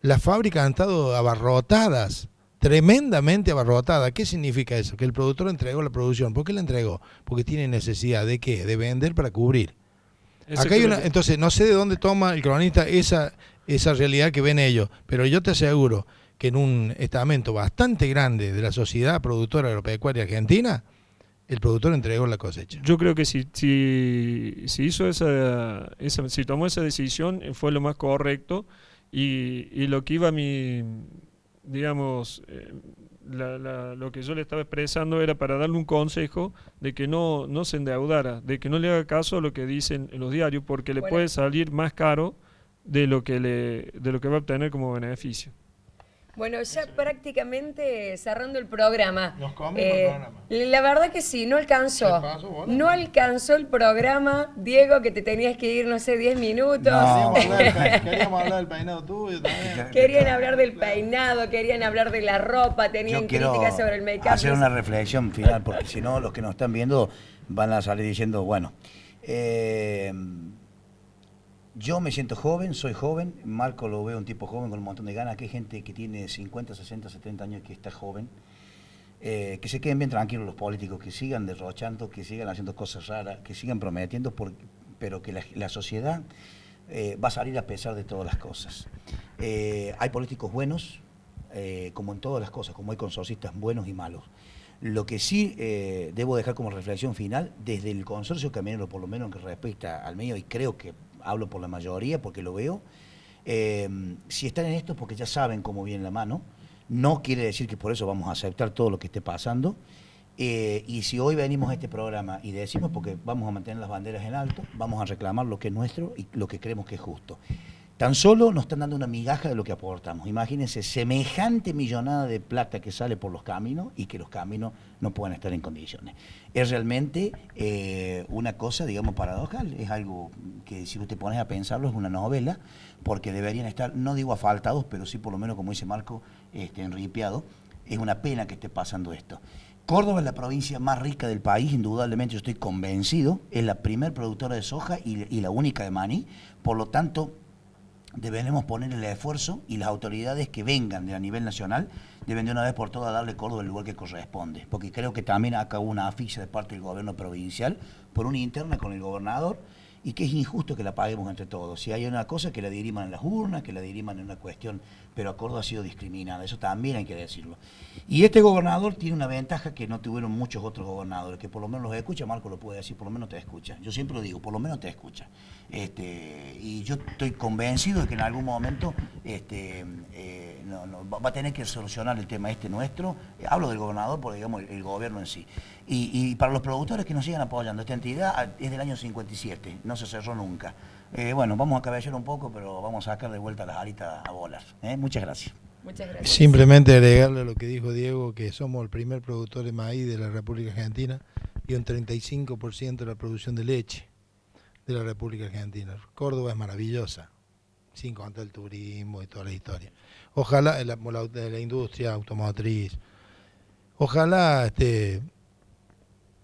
Las fábricas han estado abarrotadas, tremendamente abarrotadas. ¿Qué significa eso? Que el productor entregó la producción. ¿Por qué la entregó? Porque tiene necesidad de qué? De vender para cubrir. Acá hay una, entonces, no sé de dónde toma el cronista esa, esa realidad que ven ellos, pero yo te aseguro que en un estamento bastante grande de la sociedad productora agropecuaria argentina, el productor entregó la cosecha. Yo creo que si, si, si hizo esa, si tomó esa decisión eh, fue lo más correcto y, lo que iba mi, digamos, eh, lo que yo le estaba expresando era para darle un consejo de que no, no se endeudara, de que no le haga caso a lo que dicen en los diarios, porque le puede salir más caro de lo que le, de lo que va a obtener como beneficio. Bueno, ya prácticamente cerrando el programa. Nos el eh, programa. La verdad que sí, no alcanzó. No alcanzó el programa, Diego, que te tenías que ir, no sé, 10 minutos. No. <laughs> queríamos hablar del peinado tuyo también. Querían hablar del peinado, querían hablar de la ropa, tenían críticas sobre el make-up. Hacer una reflexión final, porque si no, los que nos están viendo van a salir diciendo, bueno. Eh, yo me siento joven, soy joven, Marco lo veo un tipo joven con un montón de ganas, que hay gente que tiene 50, 60, 70 años que está joven, eh, que se queden bien tranquilos los políticos, que sigan derrochando, que sigan haciendo cosas raras, que sigan prometiendo, pero que la, sociedad eh, va a salir a pesar de todas las cosas. Eh, hay políticos buenos, como en todas las cosas, como hay consorcistas buenos y malos. Lo que sí debo dejar como reflexión final, desde el consorcio caminero, por lo menos que respecta al medio, y creo que hablo por la mayoría porque lo veo, eh, si están en esto es porque ya saben cómo viene la mano, no quiere decir que por eso vamos a aceptar todo lo que esté pasando. Eh, y si hoy venimos a este programa y decimos porque vamos a mantener las banderas en alto, vamos a reclamar lo que es nuestro y lo que creemos que es justo. Tan solo nos están dando una migaja de lo que aportamos. Imagínense semejante millonada de plata que sale por los caminos y que los caminos no puedan estar en condiciones. Es realmente eh, una cosa, digamos, paradojal. Es algo que si usted pones a pensarlo es una novela, porque deberían estar, no digo afaltados, pero sí por lo menos, como dice Marco, este, Es una pena que esté pasando esto. Córdoba es la provincia más rica del país, indudablemente yo estoy convencido. Es la primer productora de soja y la única de maní. Por lo tanto, debemos poner el esfuerzo y las autoridades que vengan de a nivel nacional deben de una vez por todas darle Córdoba el lugar que corresponde, porque creo que también acá una afición de parte del gobierno provincial por una interna con el gobernador y que es injusto que la paguemos entre todos. Si hay una cosa que la diriman en las urnas, que la diriman en una cuestión, pero a Córdoba ha sido discriminada, eso también hay que decirlo. Y este gobernador tiene una ventaja que no tuvieron muchos otros gobernadores, que por lo menos los escucha, Marco lo puede decir, por lo menos te escucha. Yo siempre lo digo, por lo menos te escucha. Este, y yo estoy convencido de que en algún momento este, eh, va a tener que solucionar el tema este nuestro. Hablo del gobernador, por digamos el gobierno en sí. Y, para los productores que nos sigan apoyando, esta entidad ah, es del año 57, no se cerró nunca. Eh, bueno, vamos a cabellar un poco, pero vamos a sacar de vuelta las alitas a volar. ¿eh? Muchas gracias. Simplemente agregarle lo que dijo Diego, que somos el primer productor de maíz de la República Argentina y un 35% de la producción de leche de la República Argentina. Córdoba es maravillosa, sin contar el turismo y toda la historia. Ojalá la, la industria automotriz, ojalá este,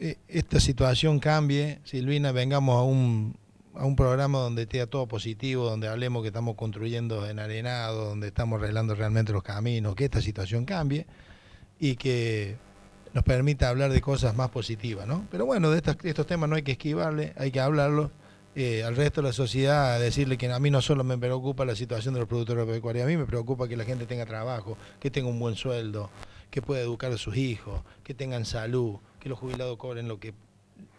eh, esta situación cambie, Silvina, vengamos a un, a un programa donde esté todo positivo, donde hablemos que estamos construyendo en arenado, donde estamos arreglando realmente los caminos, que esta situación cambie y que nos permita hablar de cosas más positivas, ¿no? Pero bueno, de estos, temas no hay que esquivarle, hay que hablarlo eh, al resto de la sociedad, decirle que a mí no solo me preocupa la situación de los productores pecuarios, a mí me preocupa que la gente tenga trabajo, que tenga un buen sueldo, que pueda educar a sus hijos, que tengan salud, que los jubilados cobren lo que...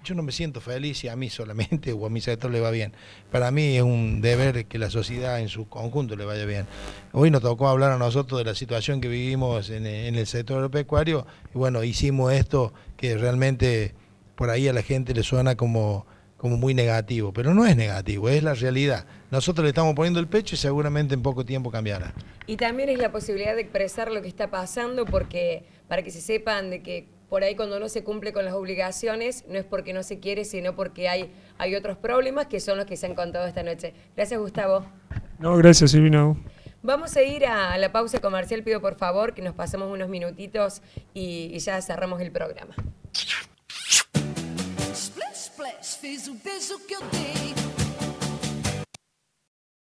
Yo no me siento feliz si a mí solamente <laughs> o a mi sector le va bien. Para mí es un deber que la sociedad en su conjunto le vaya bien. Hoy nos tocó hablar a nosotros de la situación que vivimos en, el sector agropecuario y bueno, hicimos esto que realmente por ahí a la gente le suena como como muy negativo, pero no es negativo, es la realidad. Nosotros le estamos poniendo el pecho y seguramente en poco tiempo cambiará. Y también es la posibilidad de expresar lo que está pasando, porque para que se sepan de que por ahí cuando no se cumple con las obligaciones, no es porque no se quiere, sino porque hay, hay otros problemas que son los que se han contado esta noche. Gracias, Gustavo. No, gracias, Silvina. Vamos a ir a la pausa comercial. Pido por favor que nos pasemos unos minutitos y, ya cerramos el programa.